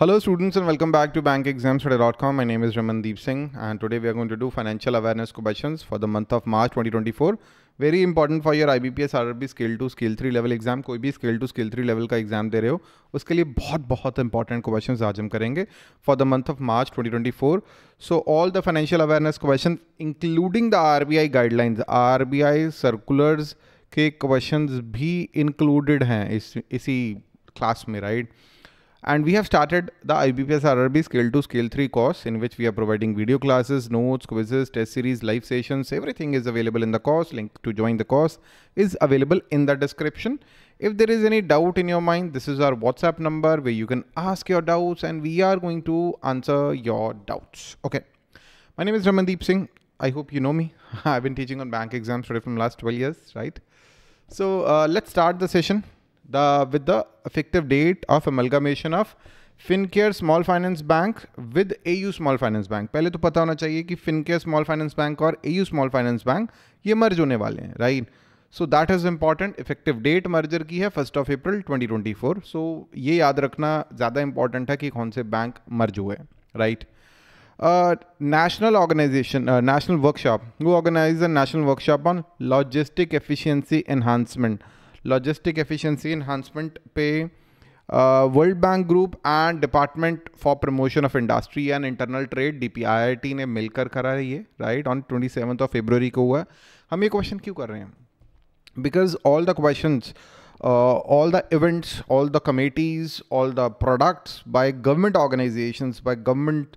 Hello welcome back to bank welcome back dot com my name is Ramandeep Singh and today we are going to do financial awareness questions for the month of March 2024. Very important for your I B S R R B scale two scale three level exam कोई भी scale two scale three level का exam दे रहे हो उसके लिए बहुत बहुत इंपॉर्टेंट क्वेश्चन आज हम करेंगे for the month of March 2024 so all the financial awareness question including the R B I guidelines R B I circulars के क्वेश्चन भी इंक्लूडेड हैं इस इसी क्लास में right right? And we have started the IBPS RRB Scale 2, Scale 3 course in which we are providing video classes, notes, quizzes, test series, live sessions. Everything is available in the course. Link to join the course is available in the description. If there is any doubt in your mind, this is our WhatsApp number where you can ask your doubts and we are going to answer your doubts. Okay. My name is Ramandeep Singh. I hope you know me. I've been teaching on bank exams for from last 12 years, right? So uh, let's start the session. the with the effective date of amalgamation of Fincare small finance bank with A U small finance bank पहले तो पता होना चाहिए कि Fincare small finance bank और A U small finance bank ये merge होने वाले हैं right so that is important effective date merger की है फर्स्ट ऑफ अप्रैल 2024 सो ये याद रखना ज़्यादा इंपॉर्टेंट है कि कौन से बैंक मर्ज हुए right national organisation national workshop वो organise national workshop on logistic efficiency enhancement logistic efficiency enhancement पे World Bank group and Department for Promotion of Industry and Internal Trade DPIIT ने मिलकर करा है ये right on twenty seventh of February को हुआ हम ये क्वेश्चन क्यों कर रहे हैं because all the question all the events all the committees all the products by government organisation bye government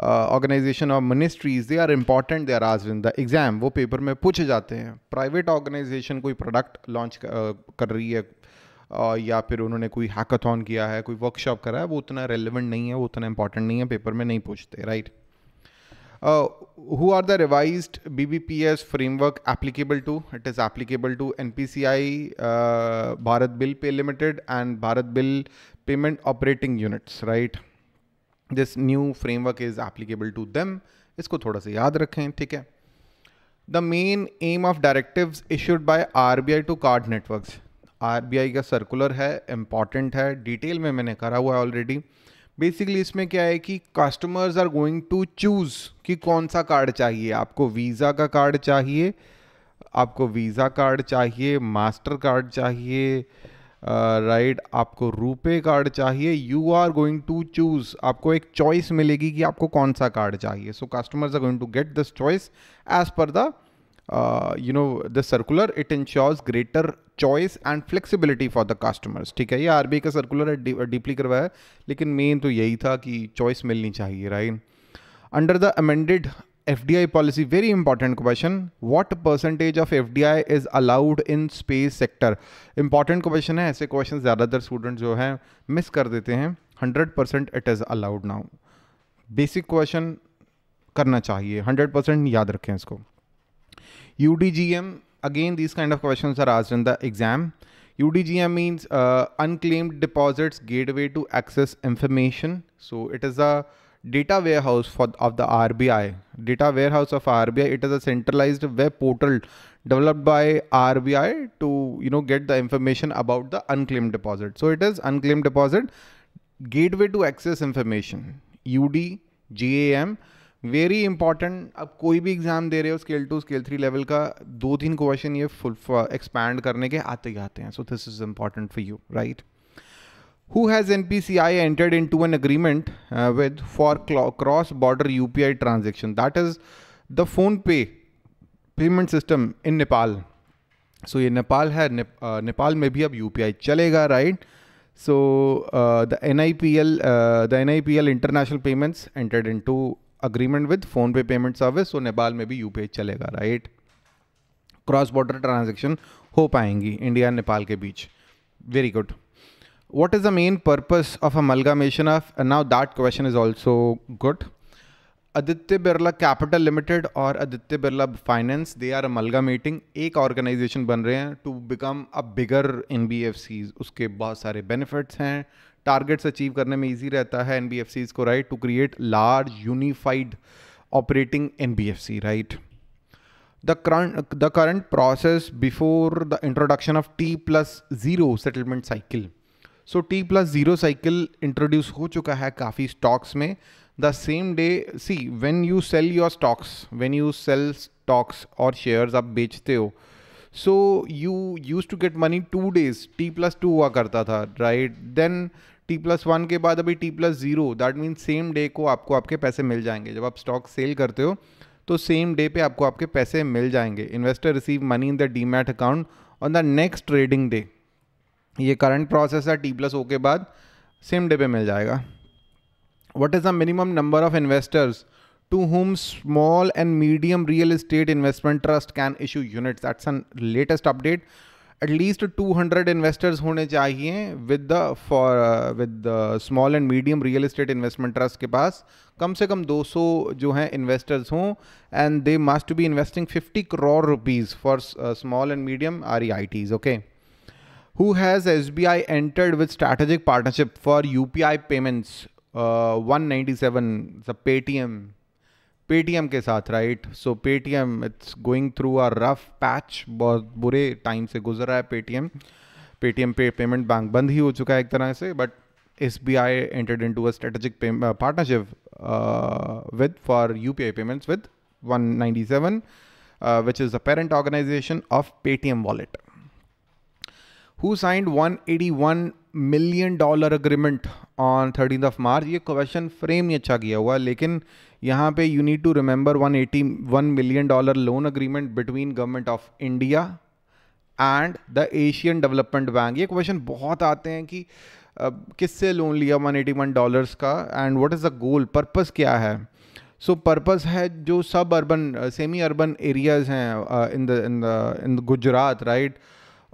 organisation और ministries they are important they are आज इन द एग्ज़ाम वो पेपर में पूछे जाते हैं प्राइवेट ऑर्गेनाइजेशन कोई product launch uh, कर रही है uh, या फिर उन्होंने कोई हैकाथॉन किया है कोई वर्कशॉप करा है वो उतना रेलिवेंट नहीं है वो उतना इंपॉर्टेंट नहीं है पेपर में नहीं पूछते right who are the revise B B P S framework applicable to it is applicable to N P C I Bharat bill pay limited and Bharat bill payment operating units right this new framework is applicable to them इसको थोड़ा सा याद रखें ठीक है the main aim of directive issued by I to card network R B I का circular है important है डिटेल में मैंने करा हुआ है ऑलरेडी बेसिकली इसमें क्या है कि customers are going to choose कि कौन सा कार्ड चाहिए आपको वीज़ा का कार्ड चाहिए आपको वीज़ा कार्ड चाहिए मास्टर कार्ड चाहिए राइट uh, right, आपको रुपे कार्ड चाहिए you are going to choose आपको एक चॉइस मिलेगी कि आपको कौन सा कार्ड चाहिए so customers are going to get this choice as per the you know the circular it ensures greater choice and flexibility for the customers ठीक है ये आर का सर्कुलर है डीपली करवाया है लेकिन मेन तो यही था कि चॉइस मिलनी चाहिए right under the amended F D I policy very important question what percentage of F D I is allowed in space sector important question है ऐसे क्वेश्चन ज़्यादातर स्टूडेंट जो है मिस कर देते हैं hundred percent it is allowed now basic question करना चाहिए हंड्रेड परसेंट याद रखें इसको U D G M again this kind of question are आज in the exam U D G M means unclaimed deposits gateway to access information so it is a data warehouse for of the RBI. Data warehouse of RBI. It is a centralized web portal developed by RBI to you know get the information about the unclaimed deposit. So it is unclaimed deposit gateway to access information. UD GAM very important अब कोई भी exam दे रहे हो scale two scale three level का दो तीन question ये फुल एक्सपैंड करने के आते ही आते हैं so this is important for you right who has NPCI entered into an agreement uh, with for cross border UPI transaction. That is the phone pay payment system in Nepal. So, in Nepal, hai, uh, Nepal may be up UPI chalega, right? So, uh, the NIPL, the NIPL international payments entered into agreement with phone pay payment service. So, Nepal may be UPI chalega, right? Cross border transaction हो पाएंगी India India-Nepal के बीच Very good. what is the main purpose of amalgamation of and now that question is also good Aditya Birla Capital Limited or Aditya Birla Finance they are amalgamating ek organization ban rahe hain to become a bigger nbfcs uske bahut sare benefits hain targets achieve करने में easy रहता है एन को right to create large unified operating an right the current the current process before the introduction of t plus 0 settlement cycle so T plus zero cycle introduce हो चुका है काफ़ी स्टॉक्स में the same day see when you sell your stocks when you sell stocks और shares आप बेचते हो so you use to get money two days T plus two हुआ करता था right then T plus one के बाद अभी T plus zero that mean same day को आपको आपके पैसे मिल जाएंगे जब आप स्टॉक सेल करते हो तो सेम डे पे आपको आपके पैसे मिल जाएंगे investor receive money in the demat account on the next trading day ये करंट प्रोसेस है टी प्लस ओ के बाद सेम डे पे मिल जाएगा what is the minimum number of investors to whom small and medium real estate investment trust can issue unit as an latest update at least two hundred investors होने चाहिए with the for with the small and medium real estate investment trust के पास कम से कम दो सौ जो हैं investors हों and they must be investing fifty crore rupees for small and medium R E I Ts okay who has SBI entered with strategic partnership for UPI payments uh, 197 it's a Paytm Paytm साथ right so Paytm it's going through a rough patch बहुत बुरे time से गुजर रहा है Paytm Paytm pay payment bank बंद ही हो चुका है एक तरह से but SBI entered into a strategic uh, partnership uh, with for UPI payments with 197 which is the parent organization of Paytm wallet who signed 181 million dollar agreement on 13th of March? ये question frame नहीं अच्छा किया हुआ लेकिन यहाँ पे you need to remember 181 million dollar loan agreement between government of India and the Asian Development Bank. ये question बहुत आते हैं कि uh, किससे लोन लिया 181 डॉलर्स का and what is the goal purpose क्या है सो so, पर्पस है जो सब अर्बन सेमी अर्बन एरियाज हैं in the in the in Gujarat right right?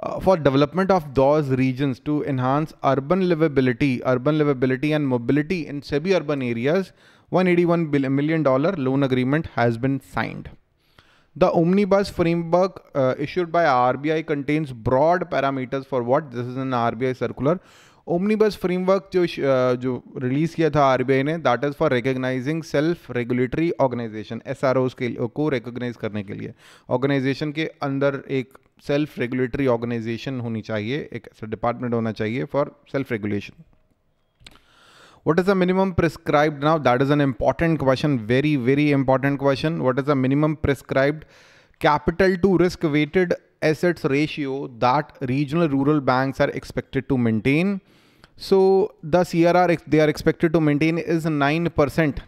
uh, for development of those regions to enhance urban livability, urban livability and mobility in semi-urban areas, 181 billion million dollar loan agreement has been signed. The omnibus framework uh, issued by RBI contains broad parameters for what this is an RBI circular omnibus framework जो जो release किया था RBI ने that is for recognising self regulatory organisation S R Os के को recognise करने के लिए ऑर्गेनाइजेशन के अंदर एक सेल्फ रेगुलेटरी ऑर्गेनाइजेशन होनी चाहिए एक ऐसा डिपार्टमेंट होना चाहिए for self regulation what is a minimum prescribed now that is an important question very very important question what is a minimum prescribed capital to risk weighted assets ratio that regional rural banks are expected to maintain. So the CRR they are expected to maintain is 9%.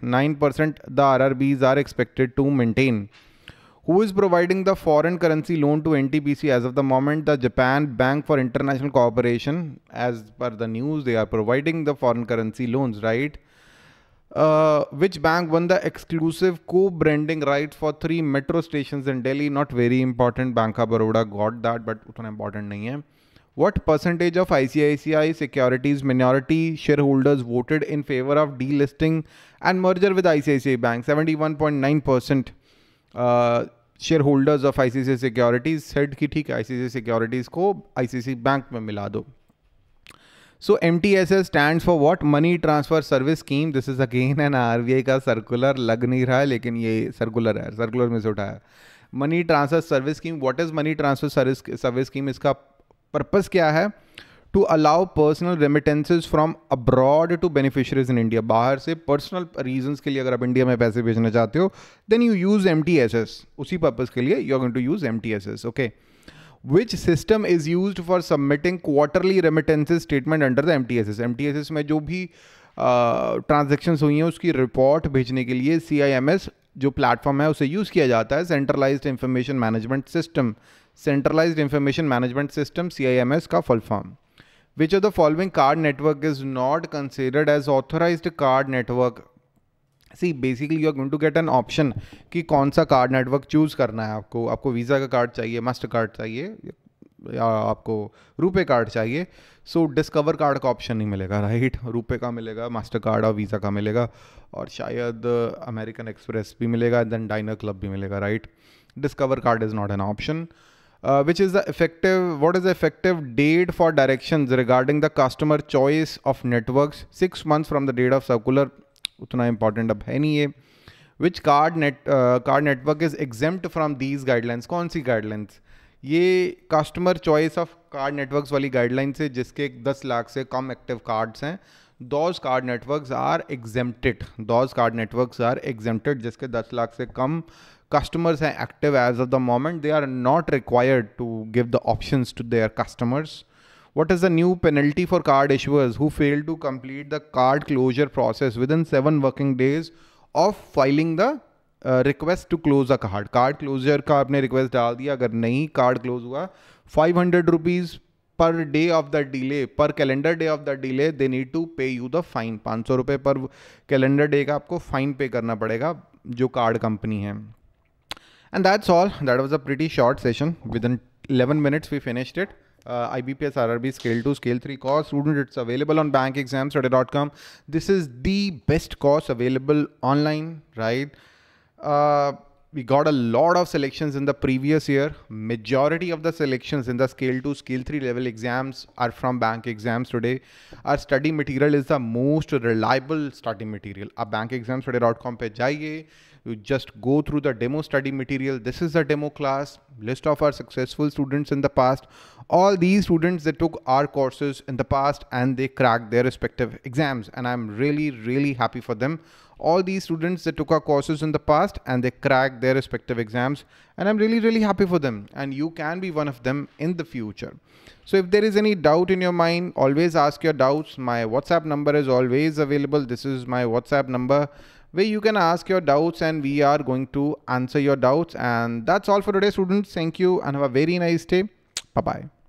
9% the RRBs are expected to maintain. Who is providing the foreign currency loan to NTPC as of the moment? The Japan Bank for International Cooperation. As per the news, they are providing the foreign currency loans, right? Uh, which bank won the exclusive co-branding rights for three metro stations in Delhi? Not very important. Bank of Baroda got that, but उतना important नहीं है. What percentage of ICICI Securities minority shareholders voted in favor of delisting and merger with ICICI Bank? 71.9% uh, shareholders of ICICI Securities said that ठीक ICICI Securities को ICICI Bank में मिला दो. So M T S S stand for what money transfer service scheme this is again an R B I का circular लग नहीं रहा है लेकिन ये सर्कुलर है सर्कुलर में से उठाया money transfer service scheme what is money transfer service service scheme इसका पर्पज़ क्या है to allow personal remittances from abroad to beneficiaries in India बाहर से पर्सनल रीजन के लिए अगर आप इंडिया में पैसे भेजना चाहते हो then you use M T S S उसी पर्पज़ के लिए you are going to use M T S S okay which system is use for submitting quarterly remittances statement under the M T S S M T S S में जो भी transaction uh, हुई हैं उसकी report भेजने के लिए C I M S जो प्लेटफॉर्म है उसे यूज़ किया जाता है centralised information management system centralised information management system C I M S का full form which of the following card network is not considered as authorise card network see basically you are going to get an option कि कौन सा card network choose करना है आपको आपको visa का card चाहिए मास्टर कार्ड चाहिए या आपको रुपे कार्ड चाहिए सो डिस्कवर कार्ड का ऑप्शन नहीं मिलेगा राइट रुपे का मिलेगा मास्टर कार्ड और वीज़ा का मिलेगा और शायद अमेरिकन एक्सप्रेस भी मिलेगा देन डाइनर क्लब भी मिलेगा right discover card is not an option which is the effective what is the effective date for direction regarding the customer choice of network six month from the date of circular उतना important अब है नहीं ये which card net card network is exempt from these guidelines कौन सी guidelines ये customer choice of card networks वाली guideline से जिसके 10 लाख से कम एक्टिव कार्ड्स हैं those card networks are exempted those card networks are exempted जिसके 10 लाख से कम कस्टमर्स हैं active as of the moment they are not required to give the options to their customers What is the new penalty for card issuers who to to complete the card closure process within seven working days of filing the request to close a card card closure का आपने request डाल दिया अगर नहीं card close हुआ five hundred rupees per day of the delay per calendar day of the delay they need to pay you the fine पाँच सौ रुपये पर कैलेंडर डे का आपको फाइन पे करना पड़ेगा जो कार्ड कंपनी है and that's all that was a pretty short session within eleven minutes we finished it uh, IBPS RRB Scale 2, Scale 3 course. Student, it's available on bankexamstudy.com. This is the best course available online, right? Uh, we got a lot of selections in the previous year. Majority of the selections in the Scale 2, Scale 3 level exams are from bank exams today. Our study material is the most reliable study material. Our bankexamstudy.com page. jaiye you just go through the demo study material this is the demo class list of our successful students in the past all these students that took our courses in the past and they cracked their respective exams and i'm really really happy for them all these students that took our courses in the past and they cracked their respective exams and i'm really really happy for them and you can be one of them in the future so if there is any doubt in your mind always ask your doubts my whatsapp number is always available this is my whatsapp number where you can ask your doubts and we are going to answer your doubts. And that's all for today, students. Thank you and have a very nice day. Bye-bye.